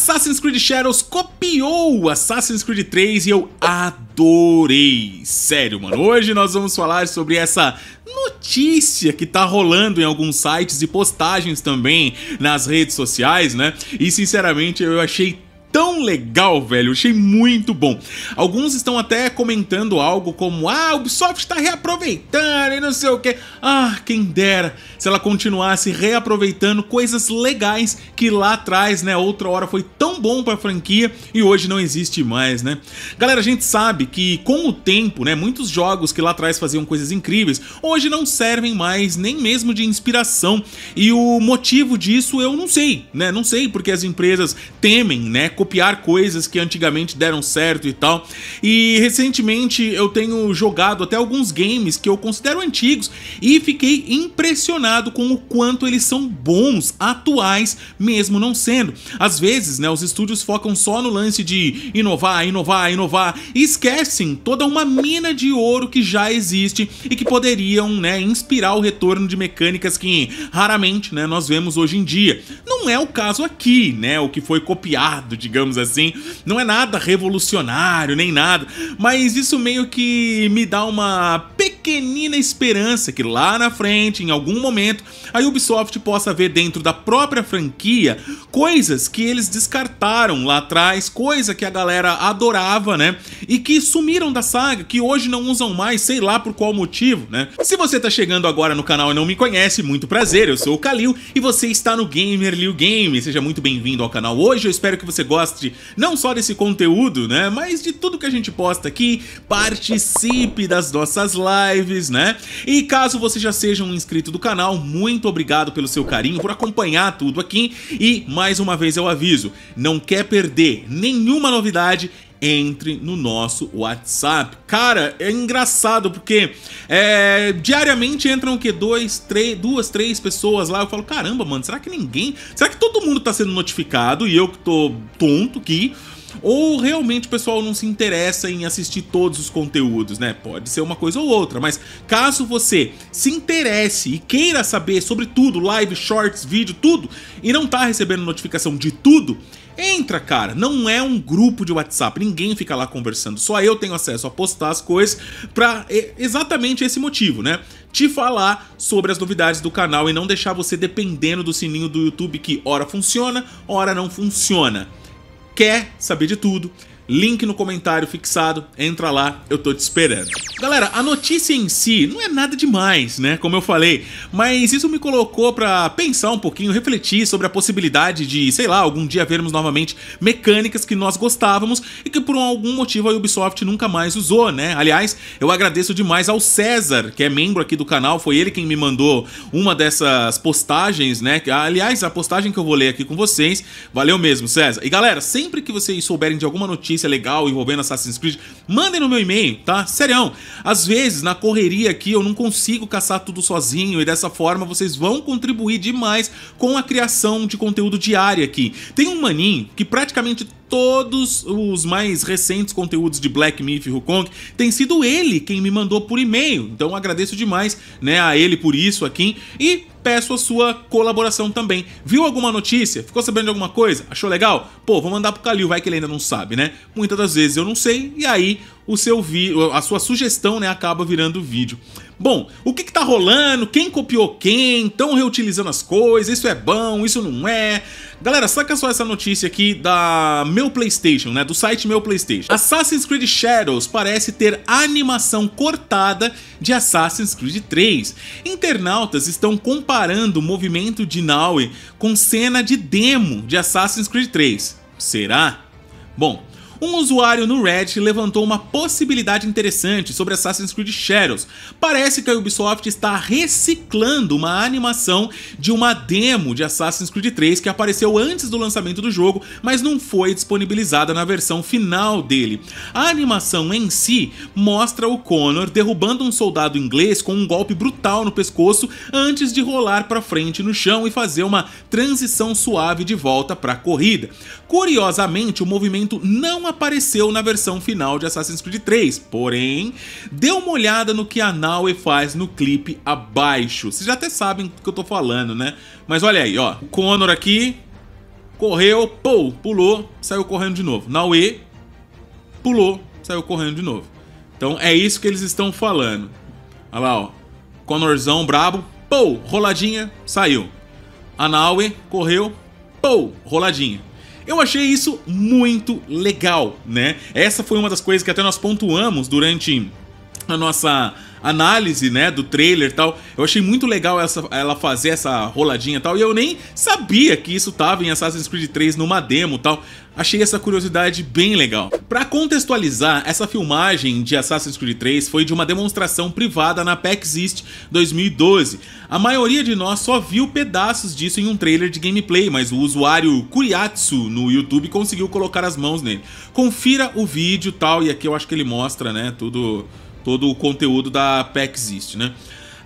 Assassin's Creed Shadows copiou Assassin's Creed 3 e eu adorei. Sério, mano. Hoje nós vamos falar sobre essa notícia que tá rolando em alguns sites e postagens também nas redes sociais, né? E sinceramente eu achei tão legal, velho. Achei muito bom. Alguns estão até comentando algo como: ah, a Ubisoft está reaproveitando e não sei o que. Ah, quem dera se ela continuasse reaproveitando coisas legais que lá atrás, né, outra hora foi tão bom para a franquia e hoje não existe mais, né? Galera, a gente sabe que com o tempo, né, muitos jogos que lá atrás faziam coisas incríveis hoje não servem mais nem mesmo de inspiração. E o motivo disso eu não sei, né? Não sei porque as empresas temem, né? copiar coisas que antigamente deram certo e tal. E recentemente eu tenho jogado até alguns games que eu considero antigos e fiquei impressionado com o quanto eles são bons, atuais, mesmo não sendo. Às vezes, né, os estúdios focam só no lance de inovar, inovar, inovar e esquecem toda uma mina de ouro que já existe e que poderiam, né, inspirar o retorno de mecânicas que raramente, né, nós vemos hoje em dia. Não é o caso aqui, né, o que foi copiado, de digamos assim. Não é nada revolucionário nem nada, mas isso meio que me dá uma pequenina esperança que lá na frente, em algum momento, a Ubisoft possa ver dentro da própria franquia coisas que eles descartaram lá atrás, coisa que a galera adorava, né? E que sumiram da saga, que hoje não usam mais, sei lá por qual motivo, né? Se você tá chegando agora no canal e não me conhece, muito prazer, eu sou o Kalil e você está no Gamer Liu Game. Seja muito bem-vindo ao canal hoje, eu espero que você goste não só desse conteúdo, né? Mas de tudo que a gente posta aqui, participe das nossas lives lives, né? E caso você já seja um inscrito do canal, muito obrigado pelo seu carinho, por acompanhar tudo aqui. E mais uma vez eu aviso, não quer perder nenhuma novidade, entre no nosso WhatsApp. Cara, é engraçado porque é, diariamente entram o que dois, três, duas, três pessoas lá. Eu falo, caramba, mano, será que ninguém, será que todo mundo tá sendo notificado e eu que tô tonto aqui? ou realmente o pessoal não se interessa em assistir todos os conteúdos, né? Pode ser uma coisa ou outra, mas caso você se interesse e queira saber sobre tudo, live, shorts, vídeo, tudo, e não tá recebendo notificação de tudo, Entra, cara, não é um grupo de WhatsApp, ninguém fica lá conversando, só eu tenho acesso a postar as coisas pra exatamente esse motivo, né? Te falar sobre as novidades do canal e não deixar você dependendo do sininho do YouTube que hora funciona, hora não funciona quer saber de tudo, Link no comentário fixado, entra lá, eu tô te esperando. Galera, a notícia em si não é nada demais, né? Como eu falei, mas isso me colocou para pensar um pouquinho, refletir sobre a possibilidade de, sei lá, algum dia vermos novamente mecânicas que nós gostávamos e que por algum motivo a Ubisoft nunca mais usou, né? Aliás, eu agradeço demais ao César, que é membro aqui do canal, foi ele quem me mandou uma dessas postagens, né? Aliás, a postagem que eu vou ler aqui com vocês. Valeu mesmo, César. E galera, sempre que vocês souberem de alguma notícia legal envolvendo Assassin's Creed, mandem no meu e-mail, tá? Serião. Às vezes, na correria aqui, eu não consigo caçar tudo sozinho e dessa forma vocês vão contribuir demais com a criação de conteúdo diário aqui. Tem um maninho que praticamente todos os mais recentes conteúdos de Black Myth e Hukong. tem sido ele quem me mandou por e-mail. Então agradeço demais, né, a ele por isso aqui e peço a sua colaboração também. Viu alguma notícia? Ficou sabendo de alguma coisa? Achou legal? Pô, vou mandar pro Calil, vai que ele ainda não sabe, né? Muitas das vezes eu não sei e aí o seu vi a sua sugestão, né, acaba virando vídeo. Bom, o que, que tá rolando? Quem copiou quem? Estão reutilizando as coisas? Isso é bom? Isso não é? Galera, saca só essa notícia aqui da Meu PlayStation, né? Do site Meu PlayStation. Assassin's Creed Shadows parece ter animação cortada de Assassin's Creed 3. Internautas estão comparando o movimento de Naue com cena de demo de Assassin's Creed 3. Será? Bom, um usuário no Reddit levantou uma possibilidade interessante sobre Assassin's Creed Shadows. Parece que a Ubisoft está reciclando uma animação de uma demo de Assassin's Creed 3 que apareceu antes do lançamento do jogo, mas não foi disponibilizada na versão final dele. A animação em si mostra o Connor derrubando um soldado inglês com um golpe brutal no pescoço antes de rolar para frente no chão e fazer uma transição suave de volta para a corrida. Curiosamente, o movimento não apareceu na versão final de Assassin's Creed 3, porém, dê uma olhada no que a Naue faz no clipe abaixo. Vocês já até sabem do que eu tô falando, né? Mas olha aí, ó, Connor aqui correu, pô, pulou, saiu correndo de novo. Naue pulou, saiu correndo de novo. Então é isso que eles estão falando. Olha lá, ó. Connorzão brabo, pô, roladinha, saiu. A Naue correu, pô, roladinha. Eu achei isso muito legal, né? Essa foi uma das coisas que até nós pontuamos durante na nossa análise, né, do trailer e tal. Eu achei muito legal essa, ela fazer essa roladinha e tal, e eu nem sabia que isso tava em Assassin's Creed 3 numa demo e tal. Achei essa curiosidade bem legal. Para contextualizar, essa filmagem de Assassin's Creed 3 foi de uma demonstração privada na PAX East 2012. A maioria de nós só viu pedaços disso em um trailer de gameplay, mas o usuário Kuriatsu no YouTube conseguiu colocar as mãos nele. Confira o vídeo tal, e aqui eu acho que ele mostra, né, tudo todo o conteúdo da PEC existe, né?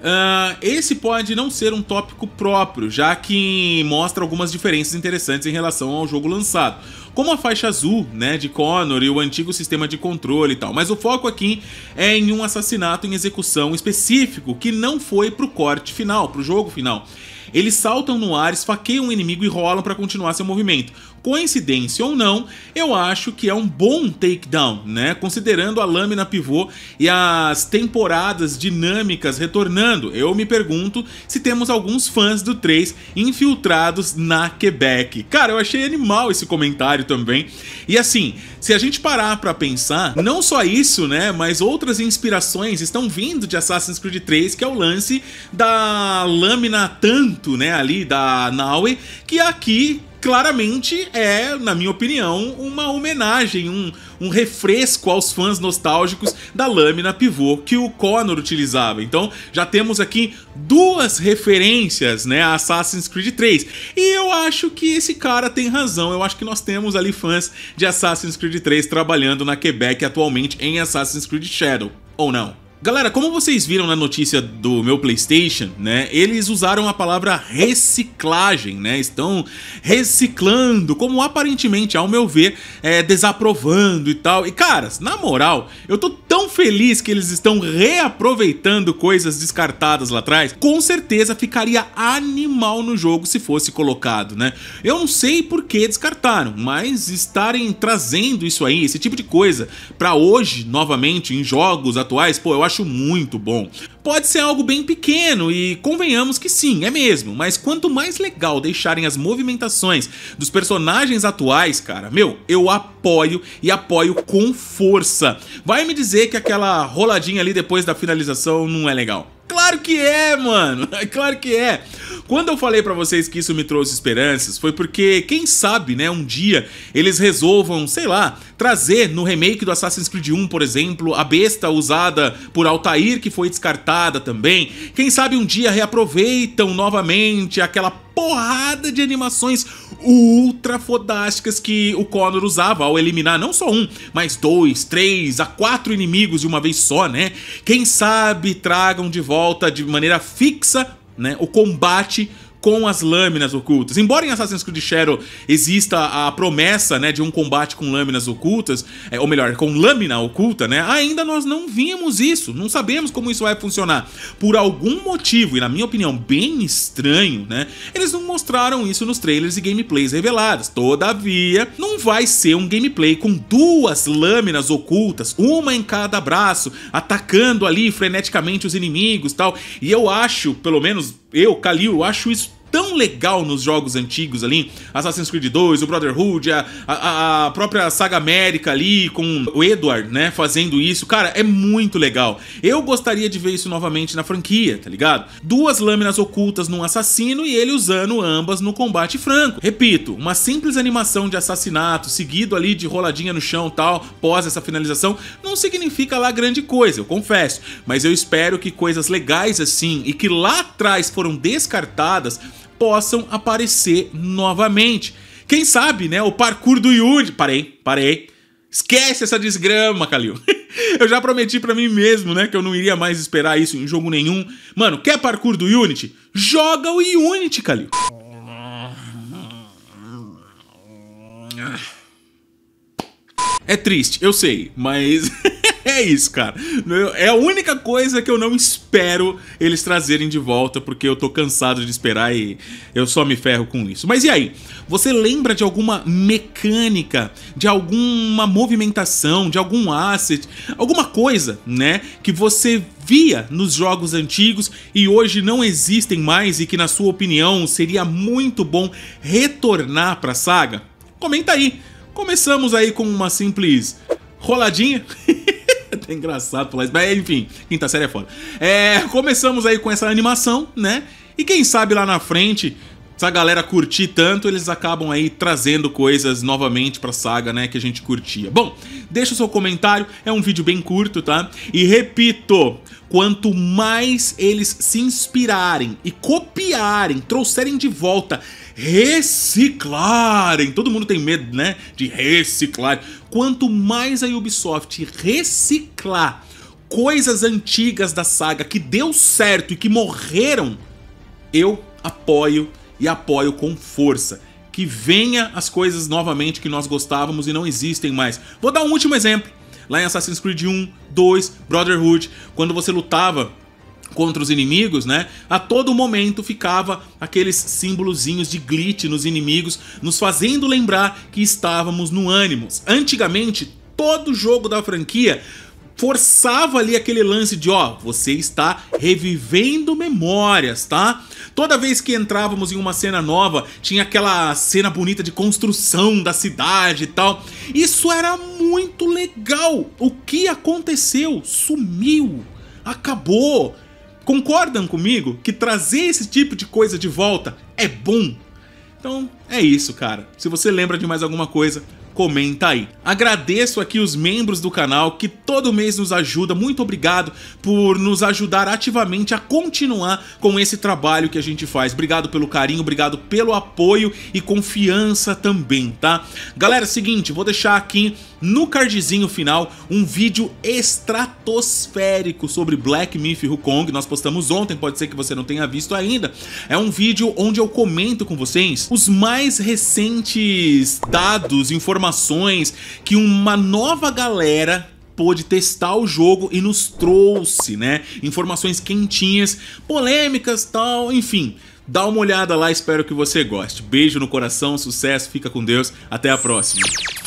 Uh, esse pode não ser um tópico próprio, já que mostra algumas diferenças interessantes em relação ao jogo lançado, como a faixa azul, né, de Connor e o antigo sistema de controle e tal. Mas o foco aqui é em um assassinato em execução específico que não foi pro corte final, pro jogo final. Eles saltam no ar, esfaqueiam o inimigo e rolam para continuar seu movimento coincidência ou não, eu acho que é um bom takedown, né? Considerando a lâmina pivô e as temporadas dinâmicas retornando. Eu me pergunto se temos alguns fãs do 3 infiltrados na Quebec. Cara, eu achei animal esse comentário também. E assim, se a gente parar para pensar, não só isso, né, mas outras inspirações estão vindo de Assassin's Creed 3, que é o lance da lâmina tanto, né, ali da Naue, que aqui claramente é, na minha opinião, uma homenagem, um, um refresco aos fãs nostálgicos da lâmina pivô que o Connor utilizava. Então, já temos aqui duas referências, né, a Assassin's Creed 3. E eu acho que esse cara tem razão. Eu acho que nós temos ali fãs de Assassin's Creed 3 trabalhando na Quebec atualmente em Assassin's Creed Shadow, ou não? Galera, como vocês viram na notícia do meu PlayStation, né? Eles usaram a palavra reciclagem, né? Estão reciclando, como aparentemente, ao meu ver, é, desaprovando e tal. E caras, na moral, eu tô tão feliz que eles estão reaproveitando coisas descartadas lá atrás, com certeza ficaria animal no jogo se fosse colocado, né? Eu não sei por que descartaram, mas estarem trazendo isso aí, esse tipo de coisa, para hoje, novamente, em jogos atuais, pô, eu acho muito bom. Pode ser algo bem pequeno e convenhamos que sim, é mesmo, mas quanto mais legal deixarem as movimentações dos personagens atuais, cara, meu, eu apoio e apoio com força. Vai me dizer que aquela roladinha ali depois da finalização não é legal. Claro que é, mano. É claro que é. Quando eu falei para vocês que isso me trouxe esperanças, foi porque quem sabe, né, um dia eles resolvam, sei lá, trazer no remake do Assassin's Creed 1, por exemplo, a besta usada por Altair que foi descartada também. Quem sabe um dia reaproveitam novamente aquela porrada de animações ultra fodásticas que o Connor usava ao eliminar não só um, mas dois, três, a quatro inimigos de uma vez só, né? Quem sabe tragam de volta de maneira fixa né, o combate com as lâminas ocultas. Embora em Assassin's Creed Shadow exista a promessa né, de um combate com lâminas ocultas, é, ou melhor, com lâmina oculta, né, ainda nós não vimos isso, não sabemos como isso vai funcionar. Por algum motivo, e na minha opinião bem estranho, né, eles não mostraram isso nos trailers e gameplays revelados. Todavia, não vai ser um gameplay com duas lâminas ocultas, uma em cada braço, atacando ali freneticamente os inimigos tal. E eu acho, pelo menos eu, Kalil, eu acho isso tão legal nos jogos antigos ali, Assassin's Creed 2, o Brotherhood, a, a, a própria Saga América ali, com o Edward, né, fazendo isso. Cara, é muito legal. Eu gostaria de ver isso novamente na franquia, tá ligado? Duas lâminas ocultas num assassino e ele usando ambas no combate franco. Repito, uma simples animação de assassinato, seguido ali de roladinha no chão tal, pós essa finalização, não significa lá grande coisa, eu confesso. Mas eu espero que coisas legais assim e que lá atrás foram descartadas possam aparecer novamente. Quem sabe, né? O parkour do Yuri. Parei, parei. Esquece essa desgrama, Calil. eu já prometi para mim mesmo, né, que eu não iria mais esperar isso em jogo nenhum. Mano, quer parkour do Unity? Joga o Unity, Calil. É triste, eu sei, mas é isso, cara. É a única coisa que eu não espero eles trazerem de volta, porque eu tô cansado de esperar e eu só me ferro com isso. Mas e aí? Você lembra de alguma mecânica, de alguma movimentação, de algum asset, alguma coisa, né? Que você via nos jogos antigos e hoje não existem mais e que, na sua opinião, seria muito bom retornar pra saga? Comenta aí! Começamos aí com uma simples roladinha. muito engraçado falar isso. Mas enfim, quinta série é foda. É, começamos aí com essa animação, né? E quem sabe lá na frente se a galera curtir tanto, eles acabam aí trazendo coisas novamente pra saga, né, que a gente curtia. Bom, deixa o seu comentário, é um vídeo bem curto, tá? E repito, quanto mais eles se inspirarem e copiarem, trouxerem de volta, reciclarem, todo mundo tem medo, né, de reciclar. Quanto mais a Ubisoft reciclar coisas antigas da saga que deu certo e que morreram, eu apoio e apoio com força. Que venha as coisas novamente que nós gostávamos e não existem mais. Vou dar um último exemplo. Lá em Assassin's Creed 1, 2, Brotherhood, quando você lutava contra os inimigos, né? A todo momento ficava aqueles símbolozinhos de glitch nos inimigos, nos fazendo lembrar que estávamos no Animus. Antigamente, todo jogo da franquia forçava ali aquele lance de ó, você está revivendo memórias, tá? Toda vez que entrávamos em uma cena nova, tinha aquela cena bonita de construção da cidade e tal. Isso era muito legal. O que aconteceu? Sumiu. Acabou. Concordam comigo que trazer esse tipo de coisa de volta é bom? Então é isso, cara. Se você lembra de mais alguma coisa, comenta aí. Agradeço aqui os membros do canal que todo mês nos ajuda. Muito obrigado por nos ajudar ativamente a continuar com esse trabalho que a gente faz. Obrigado pelo carinho, obrigado pelo apoio e confiança também, tá? Galera, seguinte, vou deixar aqui no cardzinho final um vídeo estratosférico sobre Black Myth Wukong. Nós postamos ontem, pode ser que você não tenha visto ainda. É um vídeo onde eu comento com vocês os mais recentes dados, informações informações que uma nova galera pôde testar o jogo e nos trouxe, né? Informações quentinhas, polêmicas, tal, enfim. Dá uma olhada lá, espero que você goste. Beijo no coração, sucesso, fica com Deus, até a próxima.